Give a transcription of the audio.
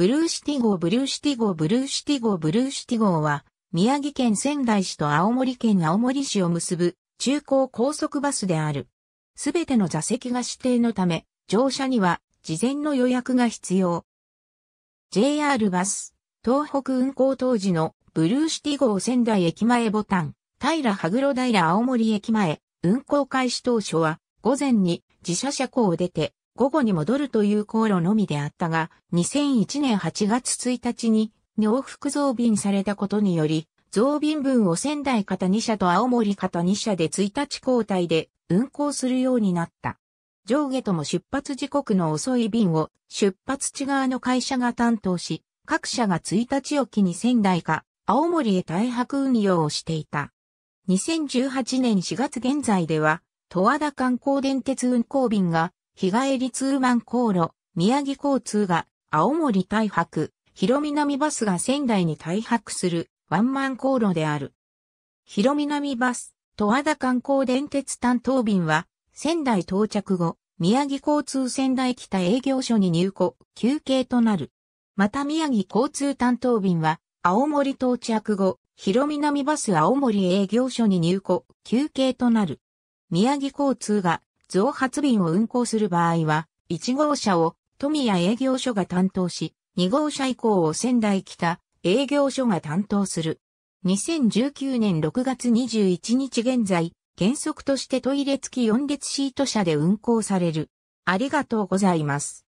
ブルーシティ号ブルーシティ号ブルーシティ号ブルーシティ号は、宮城県仙台市と青森県青森市を結ぶ中高高速バスである。すべての座席が指定のため、乗車には事前の予約が必要。JR バス、東北運行当時のブルーシティ号仙台駅前ボタン、平羽黒平青森駅前、運行開始当初は、午前に自社車庫を出て、午後に戻るという航路のみであったが、2001年8月1日に、洋服増便されたことにより、増便分を仙台型2社と青森型2社で1日交代で運行するようになった。上下とも出発時刻の遅い便を出発地側の会社が担当し、各社が1日おきに仙台か青森へ大白運用をしていた。2018年4月現在では、戸和田観光電鉄運行便が日帰りツーマン航路、宮城交通が青森大白、広南バスが仙台に大白するワンマン航路である。広南バス、戸和田観光電鉄担当便は、仙台到着後、宮城交通仙台北営業所に入庫、休憩となる。また宮城交通担当便は、青森到着後、広南バス青森営業所に入庫、休憩となる。宮城交通が増発便を運行する場合は、1号車を富谷営業所が担当し、2号車以降を仙台北営業所が担当する。2019年6月21日現在、原則としてトイレ付き4列シート車で運行される。ありがとうございます。